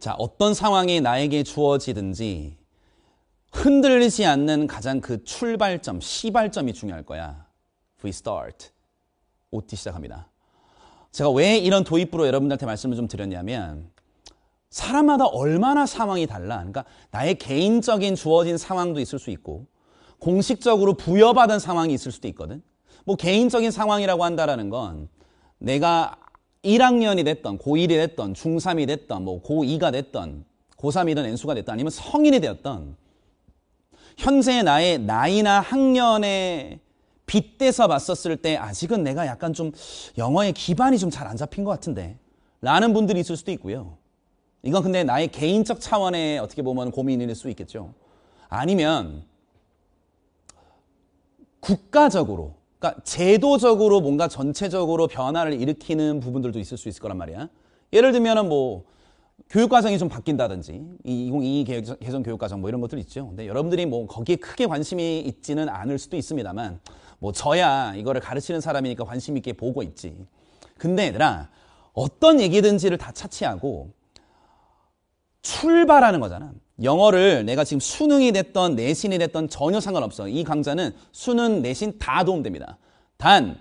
자, 어떤 상황이 나에게 주어지든지 흔들리지 않는 가장 그 출발점, 시발점이 중요할 거야. We start. OT 시작합니다. 제가 왜 이런 도입부로 여러분들한테 말씀을 좀 드렸냐면 사람마다 얼마나 상황이 달라. 그러니까 나의 개인적인 주어진 상황도 있을 수 있고 공식적으로 부여받은 상황이 있을 수도 있거든. 뭐 개인적인 상황이라고 한다라는 건 내가 1학년이 됐던 고1이 됐던 중3이 됐던 뭐 고2가 됐던 고3이든 N수가 됐던 아니면 성인이 되었던 현재 나의 나이나 학년에 빗대서 봤었을 때 아직은 내가 약간 좀 영어의 기반이 좀 잘 안 잡힌 것 같은데 라는 분들이 있을 수도 있고요. 이건 근데 나의 개인적 차원의 어떻게 보면 고민일 수 있겠죠. 아니면 국가적으로 그러니까 제도적으로 뭔가 전체적으로 변화를 일으키는 부분들도 있을 수 있을 거란 말이야. 예를 들면은 뭐 교육과정이 좀 바뀐다든지 2022 개정 교육과정 뭐 이런 것들 있죠. 근데 여러분들이 뭐 거기에 크게 관심이 있지는 않을 수도 있습니다만 뭐 저야 이거를 가르치는 사람이니까 관심 있게 보고 있지. 근데 얘들아 어떤 얘기든지를 다 차치하고 출발하는 거잖아. 영어를 내가 지금 수능이 됐던 내신이 됐던 전혀 상관없어. 이 강좌는 수능, 내신 다 도움됩니다. 단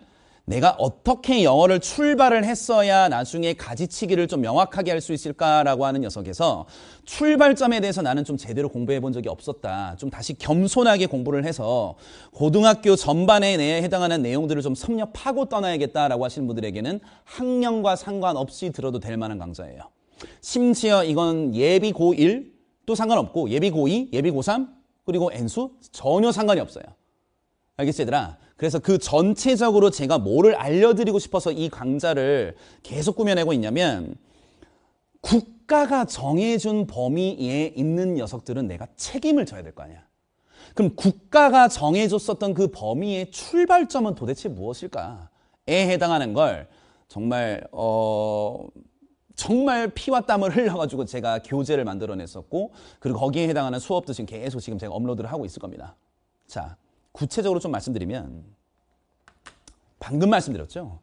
내가 어떻게 영어를 출발을 했어야 나중에 가지치기를 좀 명확하게 할 수 있을까라고 하는 녀석에서 출발점에 대해서 나는 좀 제대로 공부해 본 적이 없었다. 좀 다시 겸손하게 공부를 해서 고등학교 전반에 해당하는 내용들을 좀 섭렵하고 떠나야겠다라고 하시는 분들에게는 학년과 상관없이 들어도 될 만한 강좌예요. 심지어 이건 예비 고1, 또 상관없고 예비 고2, 예비 고3 그리고 N수 전혀 상관이 없어요. 알겠지 얘들아? 그래서 그 전체적으로 제가 뭐를 알려드리고 싶어서 이 강좌를 계속 꾸며내고 있냐면 국가가 정해준 범위에 있는 녀석들은 내가 책임을 져야 될 거 아니야. 그럼 국가가 정해줬었던 그 범위의 출발점은 도대체 무엇일까에 해당하는 걸 정말 어 정말 피와 땀을 흘려가지고 제가 교재를 만들어냈었고 그리고 거기에 해당하는 수업도 지금 계속 지금 제가 업로드를 하고 있을 겁니다. 자 구체적으로 좀 말씀드리면 방금 말씀드렸죠.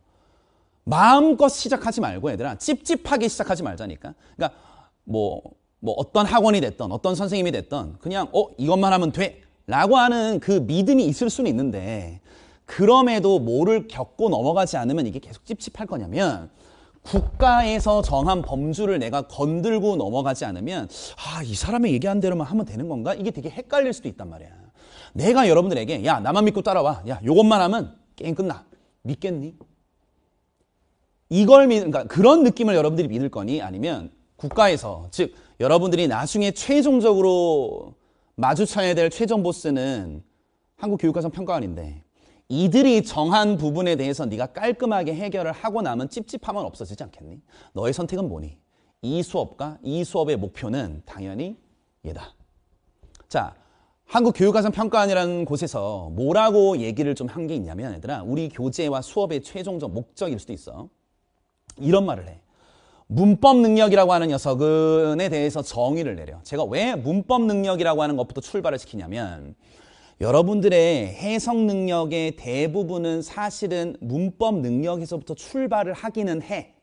마음껏 시작하지 말고 얘들아 찝찝하게 시작하지 말자니까. 그러니까 뭐, 뭐 어떤 학원이 됐던 어떤 선생님이 됐던 그냥 어 이것만 하면 돼 라고 하는 그 믿음이 있을 수는 있는데 그럼에도 뭐를 겪고 넘어가지 않으면 이게 계속 찝찝할 거냐면 국가에서 정한 범주를 내가 건들고 넘어가지 않으면 아, 이 사람의 얘기한 대로만 하면 되는 건가? 이게 되게 헷갈릴 수도 있단 말이야. 내가 여러분들에게 야, 나만 믿고 따라와. 야, 요것만 하면 게임 끝나. 믿겠니? 이걸 믿, 그러니까 그런 느낌을 여러분들이 믿을 거니 아니면 국가에서 즉 여러분들이 나중에 최종적으로 마주쳐야 될 최종 보스는 한국 교육과정 평가원인데 이들이 정한 부분에 대해서 네가 깔끔하게 해결을 하고 나면 찝찝함은 없어지지 않겠니? 너의 선택은 뭐니? 이 수업과 이 수업의 목표는 당연히 얘다. 자, 한국교육과정평가원이라는 곳에서 뭐라고 얘기를 좀 한 게 있냐면 얘들아 우리 교재와 수업의 최종적 목적일 수도 있어. 이런 말을 해. 문법 능력이라고 하는 녀석은에 대해서 정의를 내려. 제가 왜 문법 능력이라고 하는 것부터 출발을 시키냐면 여러분들의 해석 능력의 대부분은 사실은 문법 능력에서부터 출발을 하기는 해.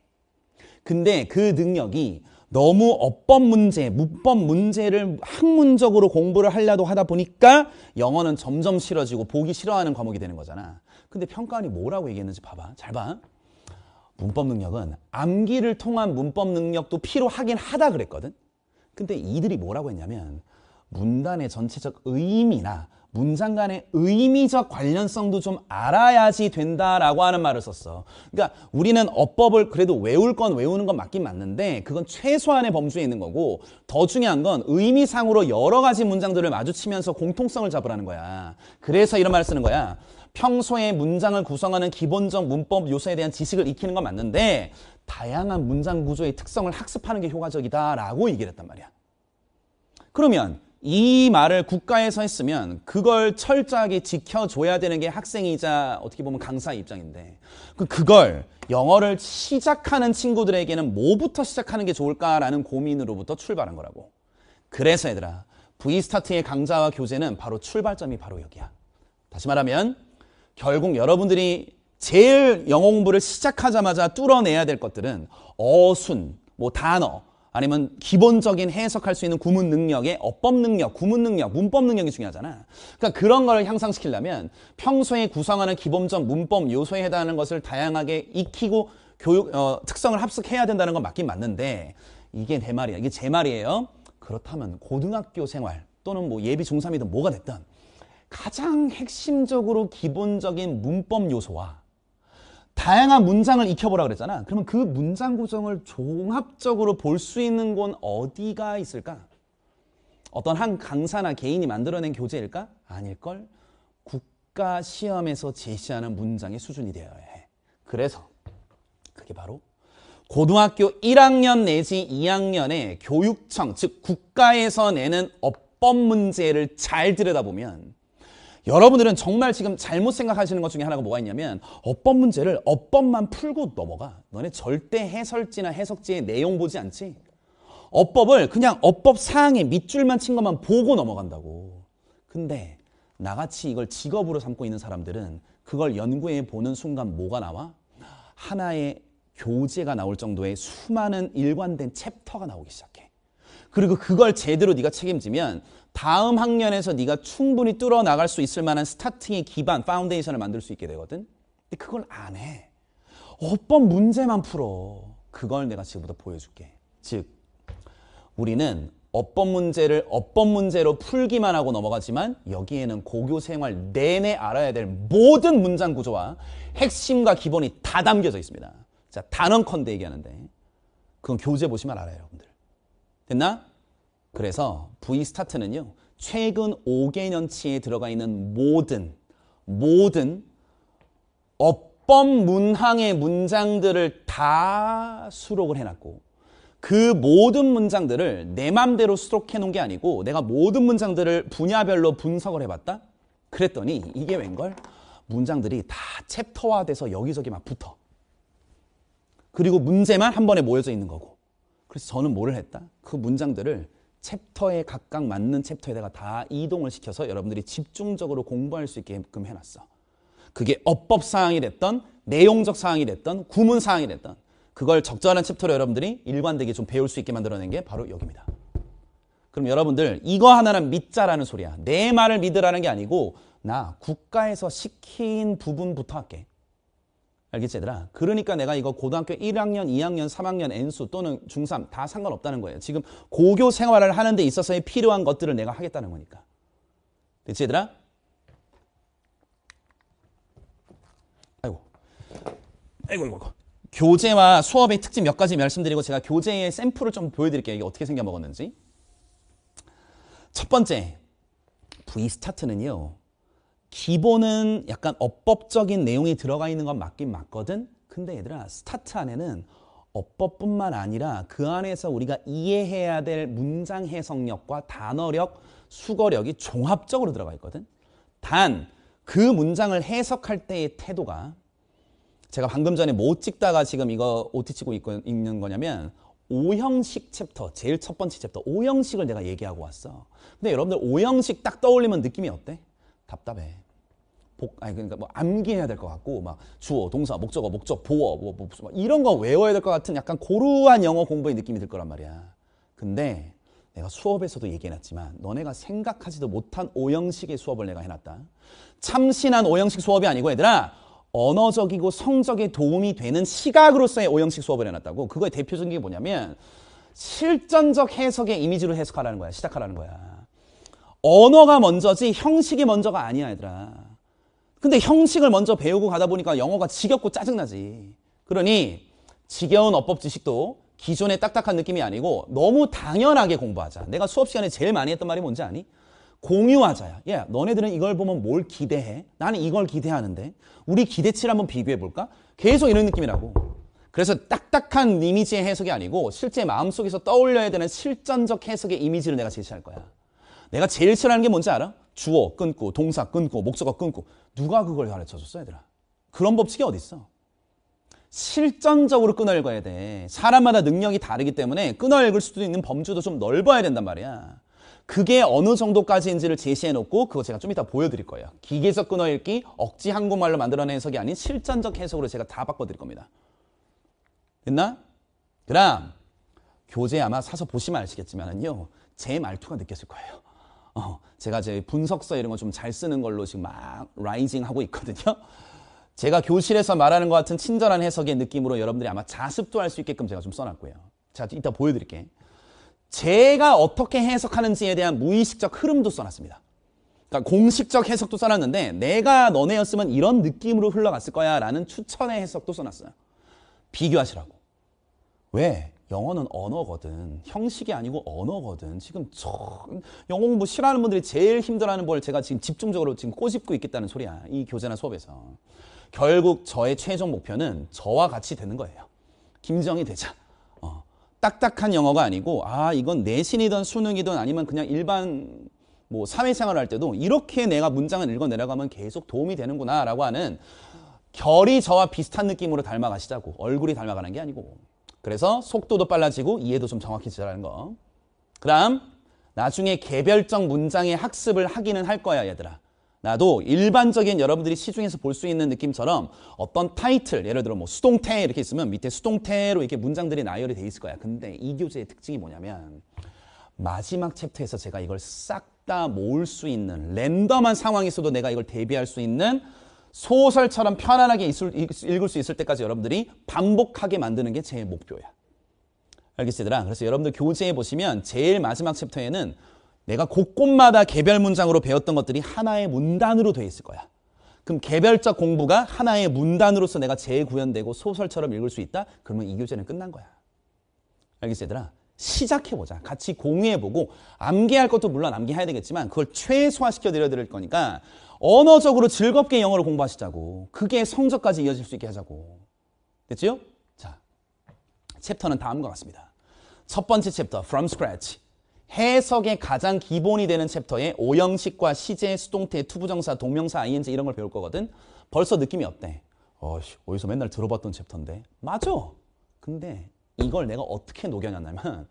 근데 그 능력이 너무 어법 문제, 문법 문제를 학문적으로 공부를 하려고 하다 보니까 영어는 점점 싫어지고 보기 싫어하는 과목이 되는 거잖아. 근데 평가원이 뭐라고 얘기했는지 봐봐. 잘 봐. 문법 능력은 암기를 통한 문법 능력도 필요하긴 하다 그랬거든. 근데 이들이 뭐라고 했냐면 문단의 전체적 의미나 문장 간의 의미적 관련성도 좀 알아야지 된다라고 하는 말을 썼어. 그러니까 우리는 어법을 그래도 외울 건 외우는 건 맞긴 맞는데 그건 최소한의 범주에 있는 거고 더 중요한 건 의미상으로 여러 가지 문장들을 마주치면서 공통성을 잡으라는 거야. 그래서 이런 말을 쓰는 거야. 평소에 문장을 구성하는 기본적 문법 요소에 대한 지식을 익히는 건 맞는데 다양한 문장 구조의 특성을 학습하는 게 효과적이다라고 얘기를 했단 말이야. 그러면 이 말을 국가에서 했으면 그걸 철저하게 지켜줘야 되는 게 학생이자 어떻게 보면 강사 입장인데 그 그걸 영어를 시작하는 친구들에게는 뭐부터 시작하는 게 좋을까라는 고민으로부터 출발한 거라고. 그래서 얘들아 V스타트의 강좌와 교재는 바로 출발점이 바로 여기야. 다시 말하면 결국 여러분들이 제일 영어 공부를 시작하자마자 뚫어내야 될 것들은 어순, 뭐 단어, 아니면 기본적인 해석할 수 있는 구문 능력의 어법 능력, 구문 능력, 문법 능력이 중요하잖아. 그러니까 그런 걸 향상시키려면 평소에 구성하는 기본적 문법 요소에 해당하는 것을 다양하게 익히고 교육 어, 특성을 합숙해야 된다는 건 맞긴 맞는데 이게 내 말이야. 이게 제 말이에요. 그렇다면 고등학교 생활 또는 뭐 예비 중3이든 뭐가 됐든 가장 핵심적으로 기본적인 문법 요소와 다양한 문장을 익혀보라 그랬잖아. 그러면 그 문장 구성을 종합적으로 볼 수 있는 곳 어디가 있을까? 어떤 한 강사나 개인이 만들어낸 교재일까? 아닐걸? 국가 시험에서 제시하는 문장의 수준이 되어야 해. 그래서 그게 바로 고등학교 1학년 내지 2학년에 교육청, 즉 국가에서 내는 업법 문제를 잘 들여다보면 여러분들은 정말 지금 잘못 생각하시는 것 중에 하나가 뭐가 있냐면 어법 문제를 어법만 풀고 넘어가. 너네 절대 해설지나 해석지의 내용 보지 않지. 어법을 그냥 어법 사항에 밑줄만 친 것만 보고 넘어간다고. 근데 나같이 이걸 직업으로 삼고 있는 사람들은 그걸 연구해 보는 순간 뭐가 나와? 하나의 교재가 나올 정도의 수많은 일관된 챕터가 나오기 시작해. 그리고 그걸 제대로 네가 책임지면 다음 학년에서 네가 충분히 뚫어 나갈 수 있을 만한 스타팅의 기반, 파운데이션을 만들 수 있게 되거든. 근데 그걸 안 해. 어떤 문제만 풀어. 그걸 내가 지금부터 보여줄게. 즉, 우리는 어떤 문제를 어떤 문제로 풀기만 하고 넘어가지만 여기에는 고교 생활 내내 알아야 될 모든 문장 구조와 핵심과 기본이 다 담겨져 있습니다. 자, 단언컨대 얘기하는데 그건 교재 보시면 알아요, 여러분들. 됐나? 그래서 V스타트는요. 최근 5개년치에 들어가 있는 모든 모든 어법 문항의 문장들을 다 수록을 해놨고 그 모든 문장들을 내 맘대로 수록해 놓은 게 아니고 내가 모든 문장들을 분야별로 분석을 해봤다? 그랬더니 이게 웬걸? 문장들이 다 챕터화돼서 여기저기 막 붙어. 그리고 문제만 한 번에 모여져 있는 거고. 그래서 저는 뭐를 했다? 그 문장들을 챕터에 각각 맞는 챕터에다가 다 이동을 시켜서 여러분들이 집중적으로 공부할 수 있게끔 해놨어. 그게 어법 사항이 됐던 내용적 사항이 됐던 구문 사항이 됐던 그걸 적절한 챕터로 여러분들이 일관되게 좀 배울 수 있게 만들어낸 게 바로 여기입니다. 그럼 여러분들 이거 하나는 믿자라는 소리야. 내 말을 믿으라는 게 아니고 나 국가에서 시킨 부분부터 할게. 알겠지 얘들아? 그러니까 내가 이거 고등학교 1학년, 2학년, 3학년 N수 또는 중3 다 상관없다는 거예요. 지금 고교 생활을 하는 데 있어서의 필요한 것들을 내가 하겠다는 거니까. 됐지 얘들아? 아이고. 아이고 아이고아이고 교재와 수업의 특징 몇 가지 말씀드리고 제가 교재의 샘플을 좀 보여드릴게요. 이게 어떻게 생겨 먹었는지. 첫 번째, V 스타트는요. 기본은 약간 어법적인 내용이 들어가 있는 건 맞긴 맞거든 근데 얘들아 스타트 안에는 어법뿐만 아니라 그 안에서 우리가 이해해야 될 문장 해석력과 단어력, 수거력이 종합적으로 들어가 있거든. 단, 그 문장을 해석할 때의 태도가 제가 방금 전에 못 뭐 찍다가 지금 이거 오티치고 있는 거냐면 오형식 챕터, 제일 첫 번째 챕터, 오형식을 내가 얘기하고 왔어. 근데 여러분들 오형식 딱 떠올리면 느낌이 어때? 답답해. 복 아니 그러니까 뭐 암기해야 될 것 같고 막 주어 동사 목적어 목적 보어 뭐, 뭐무 이런 거 외워야 될 것 같은 약간 고루한 영어 공부의 느낌이 들 거란 말이야 근데 내가 수업에서도 얘기해놨지만 너네가 생각하지도 못한 오형식의 수업을 내가 해놨다 참신한 오형식 수업이 아니고 얘들아 언어적이고 성적에 도움이 되는 시각으로서의 오형식 수업을 해놨다고 그거의 대표적인 게 뭐냐면 실전적 해석의 이미지로 해석하라는 거야 시작하라는 거야 언어가 먼저지 형식이 먼저가 아니야 얘들아 근데 형식을 먼저 배우고 가다 보니까 영어가 지겹고 짜증나지. 그러니 지겨운 어법 지식도 기존의 딱딱한 느낌이 아니고 너무 당연하게 공부하자. 내가 수업 시간에 제일 많이 했던 말이 뭔지 아니? 공유하자야. 야, 예, 너네들은 이걸 보면 뭘 기대해? 나는 이걸 기대하는데. 우리 기대치를 한번 비교해 볼까? 계속 이런 느낌이라고. 그래서 딱딱한 이미지의 해석이 아니고 실제 마음속에서 떠올려야 되는 실전적 해석의 이미지를 내가 제시할 거야. 내가 제일 싫어하는 게 뭔지 알아? 주어 끊고 동사 끊고 목적어 끊고 누가 그걸 가르쳐 줬어, 얘들아? 그런 법칙이 어디 있어? 실전적으로 끊어읽어야 돼. 사람마다 능력이 다르기 때문에 끊어읽을 수도 있는 범주도 좀 넓어야 된단 말이야. 그게 어느 정도까지인지를 제시해 놓고 그거 제가 좀 이따 보여드릴 거예요. 기계적 끊어읽기, 억지 한국말로 만들어낸 해석이 아닌 실전적 해석으로 제가 다 바꿔드릴 겁니다. 됐나? 그럼 교재 아마 사서 보시면 아시겠지만요. 제 말투가 느꼈을 거예요. 어, 제가 제 분석서 이런 거 좀 잘 쓰는 걸로 지금 막 라이징 하고 있거든요. 제가 교실에서 말하는 것 같은 친절한 해석의 느낌으로 여러분들이 아마 자습도 할 수 있게끔 제가 좀 써놨고요. 자, 이따 보여드릴게. 제가 어떻게 해석하는지에 대한 무의식적 흐름도 써놨습니다. 그러니까 공식적 해석도 써놨는데 내가 너네였으면 이런 느낌으로 흘러갔을 거야 라는 추천의 해석도 써놨어요. 비교하시라고. 왜? 영어는 언어거든. 형식이 아니고 언어거든. 지금 저 영어 공부 싫어하는 분들이 제일 힘들어하는 걸 제가 지금 집중적으로 지금 꼬집고 있겠다는 소리야. 이 교재나 수업에서. 결국 저의 최종 목표는 저와 같이 되는 거예요. 김정이 되자. 어, 딱딱한 영어가 아니고 아 이건 내신이든 수능이든 아니면 그냥 일반 뭐 사회생활 할 때도 이렇게 내가 문장을 읽어 내려가면 계속 도움이 되는구나라고 하는 결이 저와 비슷한 느낌으로 닮아가시자고 얼굴이 닮아가는 게 아니고 그래서 속도도 빨라지고 이해도 좀 정확해지라는 거. 그 다음 나중에 개별적 문장의 학습을 하기는 할 거야 얘들아. 나도 일반적인 여러분들이 시중에서 볼 수 있는 느낌처럼 어떤 타이틀 예를 들어 뭐 수동태 이렇게 있으면 밑에 수동태로 이렇게 문장들이 나열이 돼 있을 거야. 근데 이 교재의 특징이 뭐냐면 마지막 챕터에서 제가 이걸 싹 다 모을 수 있는 랜덤한 상황에서도 내가 이걸 대비할 수 있는 소설처럼 편안하게 읽을 수 있을 때까지 여러분들이 반복하게 만드는 게 제 목표야. 알겠시더라 그래서 여러분들 교재에 보시면 제일 마지막 챕터에는 내가 곳곳마다 개별 문장으로 배웠던 것들이 하나의 문단으로 되어 있을 거야. 그럼 개별적 공부가 하나의 문단으로서 내가 재구현되고 소설처럼 읽을 수 있다? 그러면 이 교재는 끝난 거야. 알겠어 얘들아? 시작해보자. 같이 공유해보고 암기할 것도 물론 암기해야 되겠지만 그걸 최소화시켜드려 드릴 거니까 언어적으로 즐겁게 영어를 공부하시자고. 그게 성적까지 이어질 수 있게 하자고. 됐죠 자, 챕터는 다음과 같습니다. 첫 번째 챕터, From Scratch. 해석의 가장 기본이 되는 챕터에 오형식과 시제, 수동태, 투부정사, 동명사, ing 이런 걸 배울 거거든. 벌써 느낌이 어때? 어씨, 어디서 맨날 들어봤던 챕터인데. 맞아. 근데 이걸 내가 어떻게 녹여놨냐면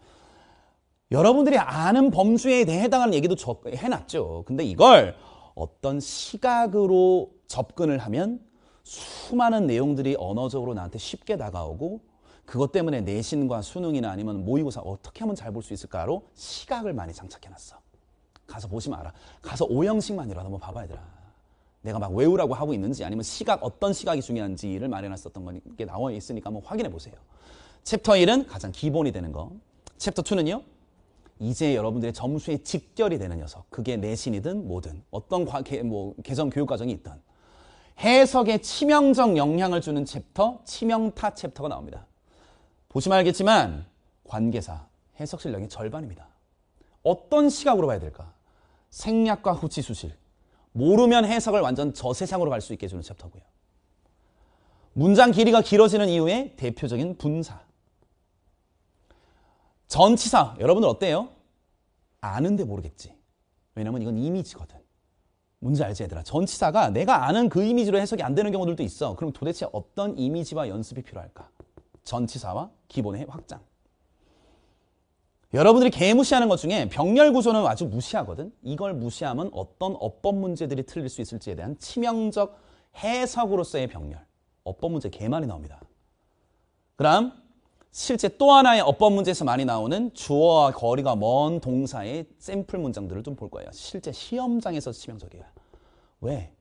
여러분들이 아는 범주에 해 해당하는 얘기도 해놨죠. 근데 이걸 어떤 시각으로 접근을 하면 수많은 내용들이 언어적으로 나한테 쉽게 다가오고 그것 때문에 내신과 수능이나 아니면 모의고사 어떻게 하면 잘 볼 수 있을까로 시각을 많이 장착해놨어. 가서 보시면 알아. 가서 오형식만이라도 한번 뭐 봐봐 야되아 내가 막 외우라고 하고 있는지 아니면 시각 어떤 시각이 중요한지를 마련했었던 게 나와 있으니까 한번 확인해 보세요. 챕터 1은 가장 기본이 되는 거. 챕터 2는요. 이제 여러분들의 점수에 직결이 되는 녀석 그게 내신이든 뭐든 어떤 과, 개, 뭐, 개정 교육 과정이 있든 해석에 치명적 영향을 주는 챕터 치명타 챕터가 나옵니다. 보시면 알겠지만 관계사 해석 실력의 절반입니다. 어떤 시각으로 봐야 될까? 생략과 후치 수실 모르면 해석을 완전 저세상으로 갈 수 있게 해주는 챕터고요. 문장 길이가 길어지는 이유의 대표적인 분사 전치사 여러분들 어때요? 아는데 모르겠지. 왜냐면 이건 이미지거든. 뭔지 알지 얘들아? 전치사가 내가 아는 그 이미지로 해석이 안 되는 경우들도 있어. 그럼 도대체 어떤 이미지와 연습이 필요할까? 전치사와 기본의 확장. 여러분들이 개무시하는 것 중에 병렬 구조는 아주 무시하거든. 이걸 무시하면 어떤 어법 문제들이 틀릴 수 있을지에 대한 치명적 해석으로서의 병렬. 어법 문제 개 많이 나옵니다. 그럼 실제 또 하나의 어법 문제에서 많이 나오는 주어와 거리가 먼 동사의 샘플 문장들을 좀 볼 거예요. 실제 시험장에서 치명적이에요. 왜?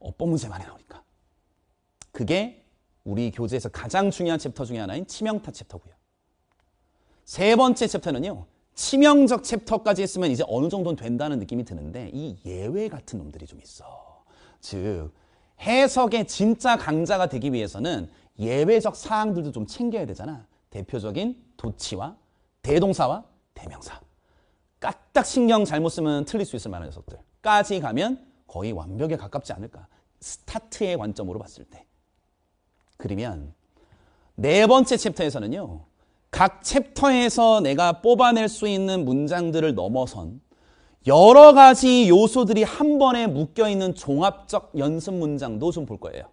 어법 문제 많이 나오니까. 그게 우리 교재에서 가장 중요한 챕터 중에 하나인 치명타 챕터고요. 세 번째 챕터는요. 치명적 챕터까지 했으면 이제 어느 정도는 된다는 느낌이 드는데 이 예외 같은 놈들이 좀 있어. 즉 해석의 진짜 강자가 되기 위해서는 예외적 사항들도 좀 챙겨야 되잖아. 대표적인 도치와 대동사와 대명사 까딱 신경 잘못 쓰면 틀릴 수 있을 만한 녀석들까지 가면 거의 완벽에 가깝지 않을까 스타트의 관점으로 봤을 때 그러면 네 번째 챕터에서는요 각 챕터에서 내가 뽑아낼 수 있는 문장들을 넘어선 여러 가지 요소들이 한 번에 묶여있는 종합적 연습 문장도 좀 볼 거예요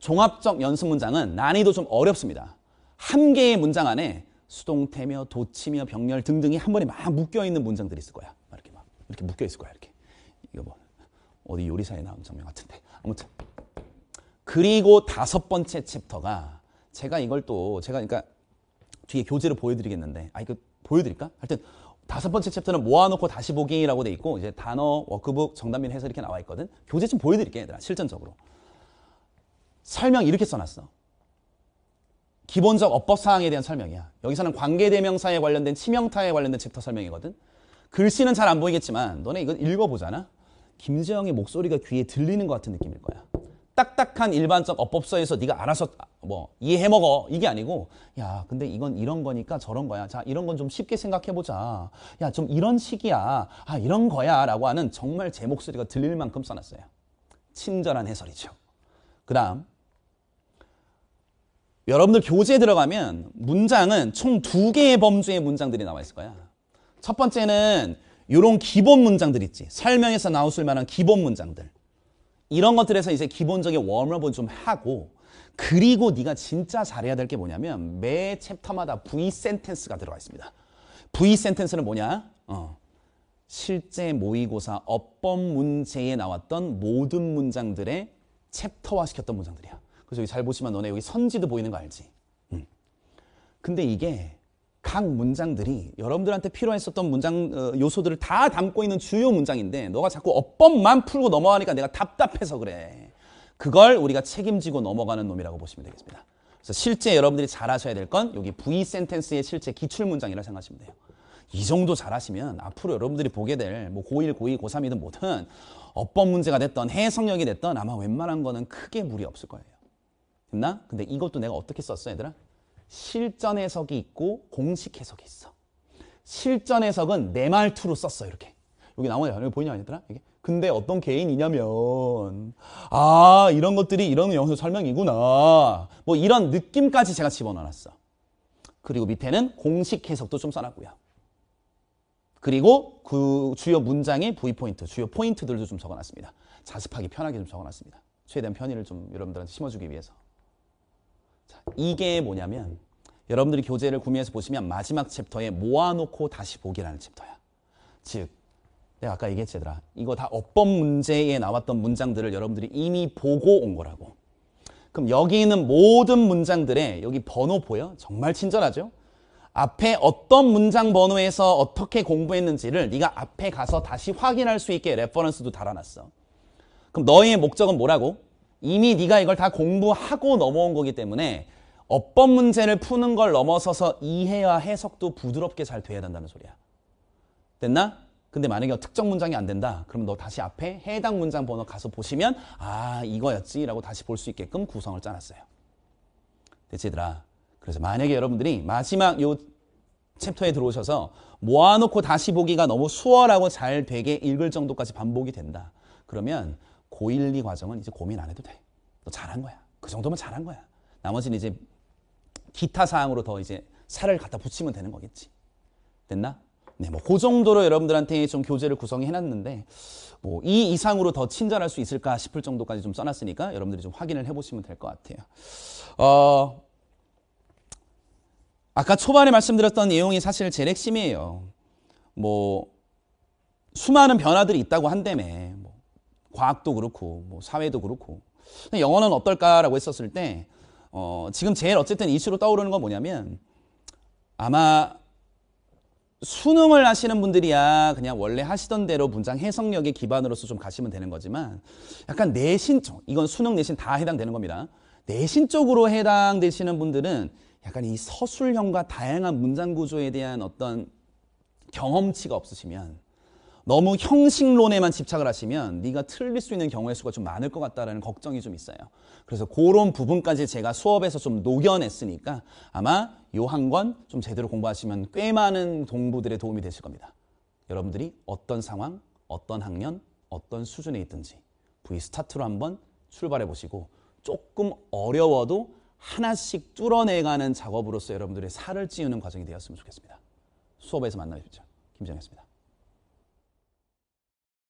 종합적 연습 문장은 난이도 좀 어렵습니다 한 개의 문장 안에 수동태며 도치며 병렬 등등이 한 번에 막 묶여 있는 문장들이 있을 거야. 막 이렇게 막 이렇게 묶여 있을 거야. 이렇게 이거 뭐 어디 요리사에 나온 장면 같은데 아무튼 그리고 다섯 번째 챕터가 제가 이걸 또 제가 그러니까 뒤에 교재로 보여드리겠는데 아 이거 보여드릴까? 하여튼 다섯 번째 챕터는 모아놓고 다시 보기라고 돼 있고 이제 단어 워크북 정답민 해서 이렇게 나와 있거든. 교재 좀 보여드릴게 얘들아 실전적으로 설명 이렇게 써놨어. 기본적 어법 사항에 대한 설명이야. 여기서는 관계대명사에 관련된 치명타에 관련된 챕터 설명이거든. 글씨는 잘 안 보이겠지만 너네 이거 읽어보잖아. 김재영의 목소리가 귀에 들리는 것 같은 느낌일 거야. 딱딱한 일반적 어법서에서 네가 알아서 뭐 이해해 먹어 이게 아니고 야 근데 이건 이런 거니까 저런 거야 자 이런 건 좀 쉽게 생각해 보자 야좀 이런 식이야 아 이런 거야라고 하는 정말 제 목소리가 들릴 만큼 써놨어요 친절한 해설이죠 그다음 여러분들 교재에 들어가면 문장은 총 두 개의 범주의 문장들이 나와 있을 거야. 첫 번째는 이런 기본 문장들 있지. 설명에서 나올 수 만한 기본 문장들. 이런 것들에서 이제 기본적인 웜업은 좀 하고 그리고 네가 진짜 잘해야 될 게 뭐냐면 매 챕터마다 V 센텐스가 들어가 있습니다. V 센텐스는 뭐냐? 어. 실제 모의고사 어법 문제에 나왔던 모든 문장들의 챕터화 시켰던 문장들이야. 그래서 여기 잘 보시면 너네 여기 선지도 보이는 거 알지? 근데 이게 각 문장들이 여러분들한테 필요했었던 문장 어, 요소들을 다 담고 있는 주요 문장인데 너가 자꾸 어법만 풀고 넘어가니까 내가 답답해서 그래. 그걸 우리가 책임지고 넘어가는 놈이라고 보시면 되겠습니다. 그래서 실제 여러분들이 잘하셔야 될 건 여기 V 센텐스의 실제 기출 문장이라 생각하시면 돼요. 이 정도 잘하시면 앞으로 여러분들이 보게 될 뭐 고1, 고2, 고3이든 뭐든 어법 문제가 됐던 해석력이 됐던 아마 웬만한 거는 크게 무리 없을 거예요. 됐나? 근데 이것도 내가 어떻게 썼어 얘들아? 실전 해석이 있고 공식 해석이 있어. 실전 해석은 내 말투로 썼어 이렇게. 여기 나오냐? 여기 보이냐 얘들아? 이게? 근데 어떤 개인이냐면 아 이런 것들이 이런 영어 설명이구나. 뭐 이런 느낌까지 제가 집어넣어놨어. 그리고 밑에는 공식 해석도 좀 써놨고요. 그리고 그 주요 문장의 부위 포인트, 주요 포인트들도 좀 적어놨습니다. 자습하기 편하게 좀 적어놨습니다. 최대한 편의를 좀 여러분들한테 심어주기 위해서. 이게 뭐냐면 여러분들이 교재를 구매해서 보시면 마지막 챕터에 모아놓고 다시 보기라는 챕터야. 즉 내가 아까 얘기했지 얘들아. 이거 다 어법 문제에 나왔던 문장들을 여러분들이 이미 보고 온 거라고. 그럼 여기 있는 모든 문장들의 여기 번호 보여? 정말 친절하죠? 앞에 어떤 문장 번호에서 어떻게 공부했는지를 네가 앞에 가서 다시 확인할 수 있게 레퍼런스도 달아놨어. 그럼 너의 목적은 뭐라고? 이미 네가 이걸 다 공부하고 넘어온 거기 때문에 어법 문제를 푸는 걸 넘어서서 이해와 해석도 부드럽게 잘 돼야 된다는 소리야. 됐나? 근데 만약에 특정 문장이 안 된다. 그럼 너 다시 앞에 해당 문장 번호 가서 보시면 아 이거였지 라고 다시 볼 수 있게끔 구성을 짜놨어요. 됐지 얘들아? 그래서 만약에 여러분들이 마지막 요 챕터에 들어오셔서 모아놓고 다시 보기가 너무 수월하고 잘 되게 읽을 정도까지 반복이 된다. 그러면 고1, 2 과정은 이제 고민 안 해도 돼. 너 잘한 거야. 그 정도면 잘한 거야. 나머지는 이제 기타 사항으로 더 이제 살을 갖다 붙이면 되는 거겠지. 됐나? 네, 뭐, 그 정도로 여러분들한테 좀 교재를 구성해 놨는데, 뭐, 이 이상으로 더 친절할 수 있을까 싶을 정도까지 좀 써놨으니까 여러분들이 좀 확인을 해 보시면 될 것 같아요. 어, 아까 초반에 말씀드렸던 내용이 사실 제일 핵심이에요. 뭐, 수많은 변화들이 있다고 한다며. 뭐 과학도 그렇고 뭐 사회도 그렇고 영어는 어떨까라고 했었을 때 어, 지금 제일 어쨌든 이슈로 떠오르는 건 뭐냐면 아마 수능을 하시는 분들이야 그냥 원래 하시던 대로 문장 해석력의 기반으로서 좀 가시면 되는 거지만 약간 내신 쪽 이건 수능 내신 다 해당되는 겁니다. 내신 쪽으로 해당되시는 분들은 약간 이 서술형과 다양한 문장 구조에 대한 어떤 경험치가 없으시면 너무 형식론에만 집착을 하시면 네가 틀릴 수 있는 경우의 수가 좀 많을 것 같다라는 걱정이 좀 있어요. 그래서 그런 부분까지 제가 수업에서 좀 녹여냈으니까 아마 요 한 권 좀 제대로 공부하시면 꽤 많은 동부들의 도움이 되실 겁니다. 여러분들이 어떤 상황, 어떤 학년, 어떤 수준에 있든지 V 스타트로 한번 출발해 보시고 조금 어려워도 하나씩 뚫어내가는 작업으로서 여러분들의 살을 찌우는 과정이 되었으면 좋겠습니다. 수업에서 만나십시오 김정이었습니다.